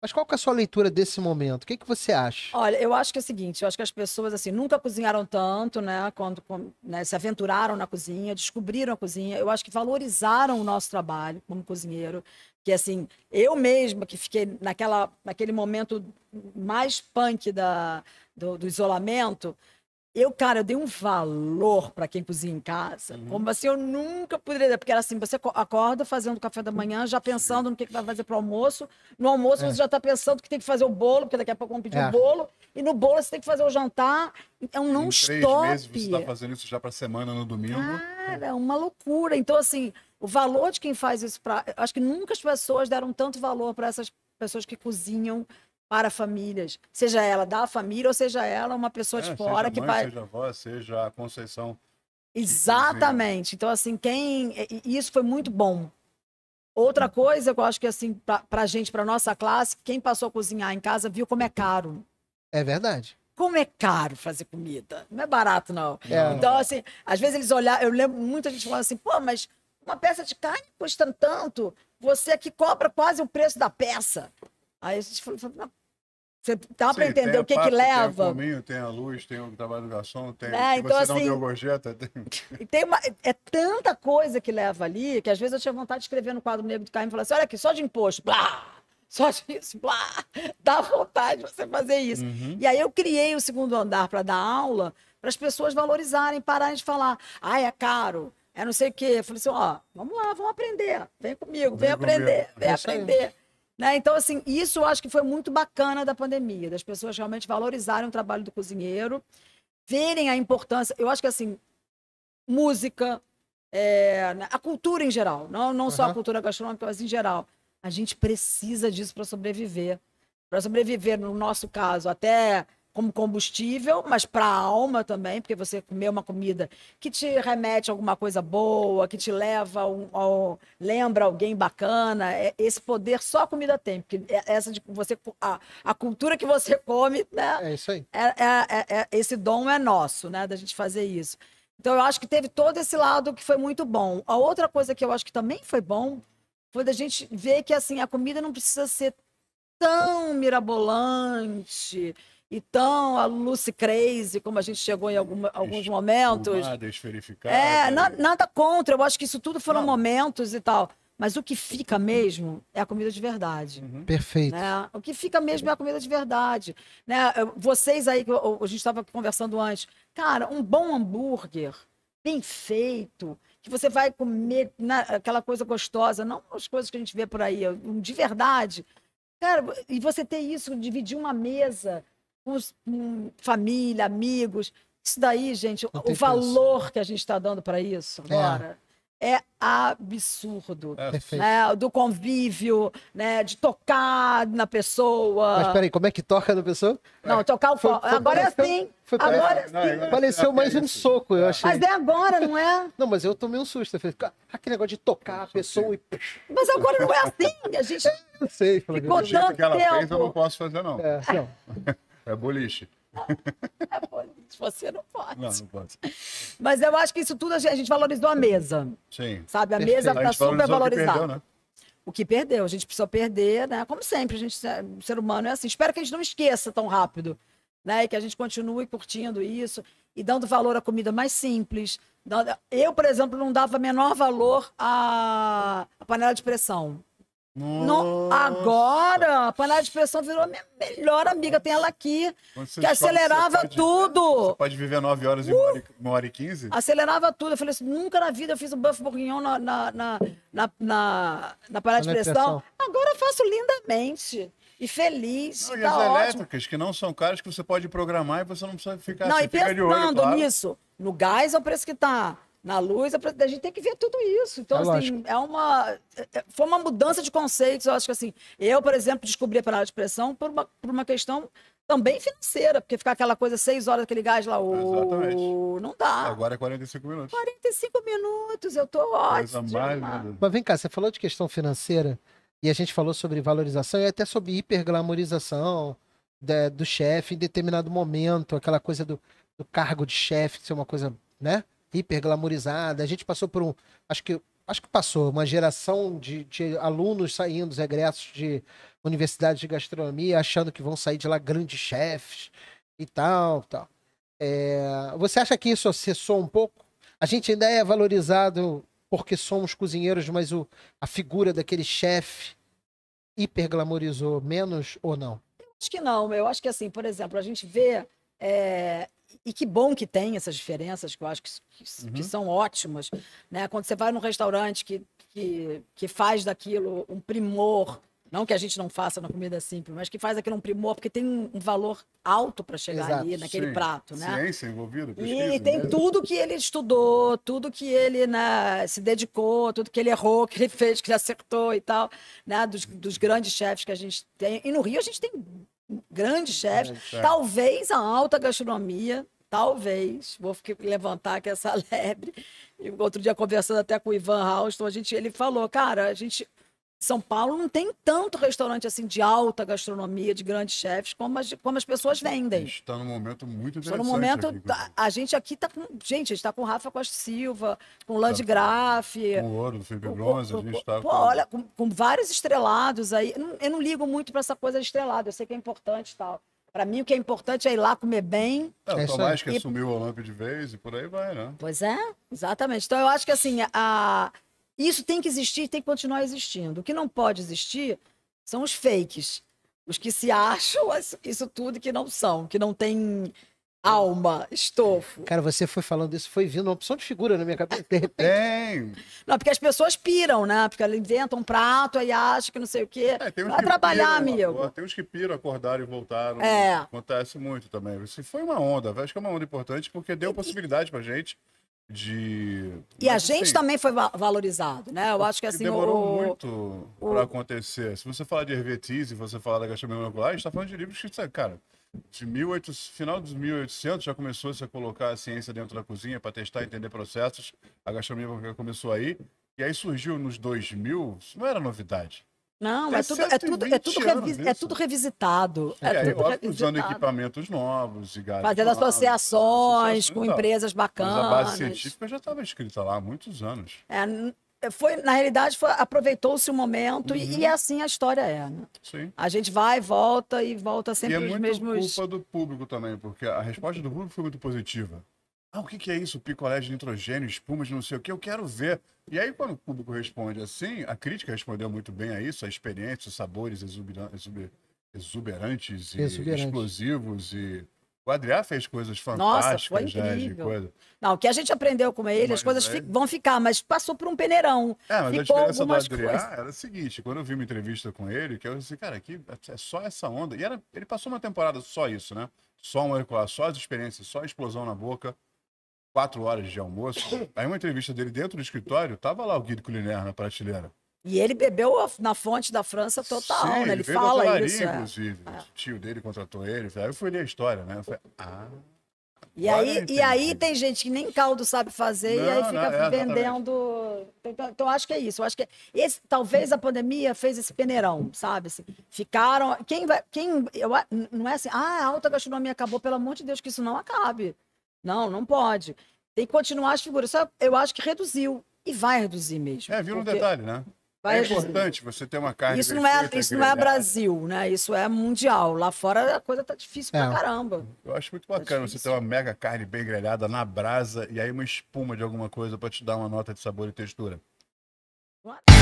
Mas qual que é a sua leitura desse momento? O que, é que você acha? Olha, eu acho que é o seguinte, eu acho que as pessoas assim nunca cozinharam tanto, né? Quando né, se aventuraram na cozinha, descobriram a cozinha, eu acho que valorizaram o nosso trabalho como cozinheiro, que assim eu mesma que fiquei naquela naquele momento mais punk da, do, do isolamento, eu, cara, eu dei um valor para quem cozinha em casa. Uhum. Como assim, eu nunca poderia. Porque era assim, você acorda fazendo café da manhã, já pensando no que, que vai fazer para o almoço. No almoço, é. você já está pensando que tem que fazer o bolo, porque daqui a pouco vão pedir o é. um bolo. E no bolo, você tem que fazer o jantar. É então um não-stop. Três meses você está fazendo isso já para semana, no domingo. Cara, uma loucura. Então, assim, o valor de quem faz isso para. Acho que nunca as pessoas deram tanto valor para essas pessoas que cozinham para famílias, seja ela da família ou seja ela uma pessoa é, de fora que vai. Seja a avó, seja a Conceição. Né? Exatamente. Então, assim, quem. Isso foi muito bom. Outra uhum. coisa que eu acho que, assim, para gente, para nossa classe, quem passou a cozinhar em casa viu como é caro. É verdade como é caro fazer comida. Não é barato, não. É. Então, assim, às vezes eles olhar eu lembro muita gente falando assim, pô, mas uma peça de carne custa tanto, você aqui cobra quase o preço da peça. Aí a gente falou, você dá para entender o que que leva? Tem o cominho, tem a luz, tem o trabalho tá do garçom, tem é, se tipo, então, você assim, não deu gorjeta. Tem... tem uma, é tanta coisa que leva ali que às vezes eu tinha vontade de escrever no quadro negro do Carmo e falar assim: olha aqui, só de imposto, blá! Só disso, blá! Dá vontade de você fazer isso. Uhum. E aí eu criei o segundo andar para dar aula para as pessoas valorizarem, pararem de falar, ah, é caro, é não sei o quê. Eu falei assim, ó, vamos lá, vamos aprender. Vem comigo, vem, vem aprender, vem é aprender. Né? Então, assim, isso eu acho que foi muito bacana da pandemia, das pessoas realmente valorizarem o trabalho do cozinheiro, verem a importância. Eu acho que, assim, música, é, né, a cultura em geral, não, não uhum. só a cultura gastronômica, mas em geral. A gente precisa disso para sobreviver. Para sobreviver, no nosso caso, até como combustível, mas para a alma também, porque você comer uma comida que te remete a alguma coisa boa, que te leva ao, ao lembra alguém bacana, é, esse poder só a comida tem, porque é, é essa de você a, a cultura que você come, né? É isso aí. É, é, é, esse dom é nosso, né, da gente fazer isso. Então eu acho que teve todo esse lado que foi muito bom. A outra coisa que eu acho que também foi bom foi da gente ver que assim a comida não precisa ser tão mirabolante então, a Lucy Crazy, como a gente chegou em algum, alguns momentos. Nada, É, na, nada contra. Eu acho que isso tudo foram Não. momentos e tal. Mas o que fica mesmo é a comida de verdade. Uhum. Perfeito. Né? O que fica mesmo é a comida de verdade. Né? Vocês aí, que a gente estava conversando antes, cara, um bom hambúrguer, bem feito, que você vai comer né, aquela coisa gostosa, não as coisas que a gente vê por aí, de verdade. Cara, e você ter isso, dividir uma mesa, com os, hum, família, amigos. Isso daí, gente, o valor que a gente está dando para isso é. agora. É é absurdo. É. Né? Do convívio, né? De tocar na pessoa. Mas peraí, como é que toca na pessoa? Não, tocar o foco. Agora é assim. Foi, agora é assim. Não, é, pareceu mais um soco, eu achei. Mas é agora, não é? Não, mas eu tomei um susto. Eu falei, aquele negócio de tocar a pessoa e. Mas agora não é assim. A gente. Eu sei, falei, ficou tanto que ela tempo. fez, eu não posso fazer, não. É, não. É boliche. é boliche. Você não pode. Não, não pode. Mas eu acho que isso tudo a gente, valorizou a mesa. Sim. Sabe? A mesa está super valorizada. O que, perdeu, né? o que perdeu, a gente precisou perder, né? Como sempre, a gente, o ser humano é assim. Espero que a gente não esqueça tão rápido, né? E que a gente continue curtindo isso e dando valor à comida mais simples. Eu, por exemplo, não dava menor valor à panela de pressão. No, agora, a panela de pressão virou minha melhor amiga. Tem ela aqui, que acelerava pode, tudo. Você pode viver 9 horas uh! e uma hora, uh! uma hora e 15? Acelerava tudo. Eu falei assim: nunca na vida eu fiz um buff bourguignon na, na, na, na, na, na panela de pressão. Agora eu faço lindamente e feliz. Não, e tá as ótimo. elétricas, que não são caras, que você pode programar e você não precisa ficar. Não, e pensando olho, claro. nisso, no gás é o preço que está na luz, é a gente tem que ver tudo isso. Então, é assim, lógico. é uma. É, foi uma mudança de conceitos. Eu acho que assim, eu, por exemplo, descobri a parada de pressão por uma, por uma questão também financeira, porque ficar aquela coisa seis horas daquele gás lá, o... não dá. Agora é 45 minutos. 45 minutos, eu tô ótimo. Mas vem cá, você falou de questão financeira e a gente falou sobre valorização e até sobre hiperglamorização do chefe em determinado momento, aquela coisa do, do cargo de chefe ser uma coisa, né? hiper glamorizada. A gente passou por um. Acho que, acho que passou uma geração de, de alunos saindo, os egressos de universidades de gastronomia, achando que vão sair de lá grandes chefes e tal, tal. É, você acha que isso acessou um pouco? A gente ainda é valorizado porque somos cozinheiros, mas o, a figura daquele chefe hiperglamorizou menos ou não? Eu acho que não. Eu acho que assim, por exemplo, a gente vê é, e que bom que tem essas diferenças, que eu acho que, que, uhum. que são ótimas. Né? Quando você vai num restaurante que, que, que faz daquilo um primor, não que a gente não faça na comida simples, mas que faz aquilo um primor, porque tem um valor alto para chegar Exato, ali naquele sim. prato, né? Ciência envolvida, pesquisa, E tem tudo que ele estudou, tudo que ele né, se dedicou, tudo que ele errou, que ele fez, que ele acertou e tal, né? Dos, dos grandes chefes que a gente tem. E no Rio a gente tem Uhum. grandes chefes. É, talvez a alta gastronomia, talvez, vou levantar aqui é essa lebre. E outro dia, conversando até com o Ivan Houston, a gente, ele falou, cara, a gente são Paulo não tem tanto restaurante assim de alta gastronomia, de grandes chefes, como as, como as pessoas vendem. Está num momento muito tá interessante. Está num momento. Aqui, a, a, gente aqui está com. Gente, está com o Rafa Costa Silva, com o Landgraf. Tá, tá. Com o ouro do Felipe Bronze, com, a gente está. Com... Olha, com, com, vários estrelados aí. Eu não, eu não ligo muito para essa coisa de estrelado, eu sei que é importante e tal. Para mim, o que é importante é ir lá comer bem. É, o é Tomás que e... assumiu o Olâmpio de vez e por aí vai, né? Pois é, exatamente. Então, eu acho que assim, a, isso tem que existir, tem que continuar existindo. O que não pode existir são os fakes, os que se acham isso tudo que não são, que não tem alma, estofo. Cara, você foi falando isso, foi vindo uma opção de figura na minha cabeça, de repente. Tem. Não, porque as pessoas piram, né? Porque elas inventam um prato e acham que não sei o quê. É, Vai que trabalhar, piram, amigo. Tem uns que piram, acordaram e voltaram. É. Acontece muito também. Isso foi uma onda. Acho que é uma onda importante porque deu possibilidade pra gente de. E a gente assim, também foi valorizado, né? Eu acho que assim. Demorou o... muito o... para acontecer. Se você falar de Hervetise, você falar da gastronomia molecular, a gente está falando de livros que, cara, de 1800, final dos 1800 já começou -se a colocar a ciência dentro da cozinha para testar e entender processos. A gastronomia começou aí. E aí surgiu nos 2000, isso não era novidade. Não, é tudo, é tudo, é tudo, é tudo revisitado. É, é tudo revisitado. usando equipamentos novos, gás, fazendo associações com então. empresas bacanas. Mas a base científica já estava escrita lá há muitos anos. É, foi, na realidade, aproveitou-se o momento uhum. e, e, uhum. É assim a história é. Né? Sim. A gente vai, volta e volta sempre e é os mesmos. É culpa do público também, porque a resposta do público foi muito positiva. Ah, o que, que é isso? Picolé de nitrogênio, espumas, não sei o que, eu quero ver. E aí, quando o público responde assim, a crítica respondeu muito bem a isso, a experiência, os sabores exuberantes e Exuberante. explosivos e. O Adriá fez coisas fantásticas, Nossa, foi né, incrível. Né, coisa... Não, o que a gente aprendeu com ele, mas, as coisas vão ficar, mas passou por um peneirão. É, mas Ficou a diferença do Adriá coisas. era o seguinte: quando eu vi uma entrevista com ele, que eu disse, cara, aqui é só essa onda. E era, ele passou uma temporada só isso, né? Só um auricular, só as experiências, só a explosão na boca quatro horas de almoço, aí uma entrevista dele dentro do escritório, tava lá o Guido Culinaire na prateleira. E ele bebeu na fonte da França total, Sim, né? Ele, ele fala isso. É. inclusive. É. O tio dele contratou ele. Aí eu fui ler a história, né? Eu falei, ah... E aí, e aí tem gente que nem caldo sabe fazer não, e aí fica não, é, vendendo. Então, então, então, acho que é isso. acho que é, esse, talvez a pandemia fez esse peneirão, sabe? Assim, ficaram. Quem vai. Quem, eu, não é assim, ah, a alta gastronomia acabou, pelo amor de Deus, que isso não acabe. Não, não pode. Tem que continuar as figuras. eu acho que reduziu. E vai reduzir mesmo. É, viu porque... um detalhe, né? Vai é importante você ter uma carne. Isso não é, isso não é Brasil, né? Isso é mundial. Lá fora a coisa tá difícil é. pra caramba. Eu acho muito tá bacana tá você ter uma mega carne bem grelhada na brasa e aí uma espuma de alguma coisa para te dar uma nota de sabor e textura. What?